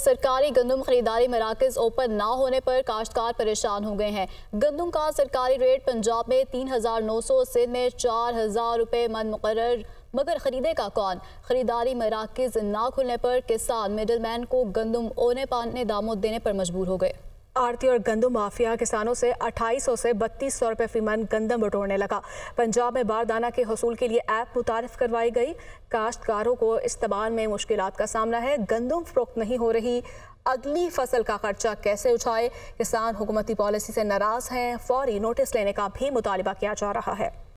सरकारी गंदम खरीदारी मराकज ओपन ना होने पर काश्तकार परेशान हो गए हैं गंदम का सरकारी रेट पंजाब में तीन हज़ार नौ सौ सिंध में चार हज़ार रुपये मन मुकर मगर खरीदे का कौन खरीदारी मराकज ना खुलने पर किसान मिडलमैन को गंदम ओने पाने दामों देने पर मजबूर हो गए आरती और गंदम माफिया किसानों से 2800 से बत्तीस सौ रुपये फ़ीमन गंदम बटोरने लगा पंजाब में बारदाना के हसूल के लिए ऐप मुतारफ करवाई गई काश्तकारों को इस्तेमाल में मुश्किल का सामना है गंदम फरोख्त नहीं हो रही अगली फसल का खर्चा कैसे उठाए किसान हुकूमती पॉलिसी से नाराज़ हैं फौरी नोटिस लेने का भी मुतालबा किया जा रहा है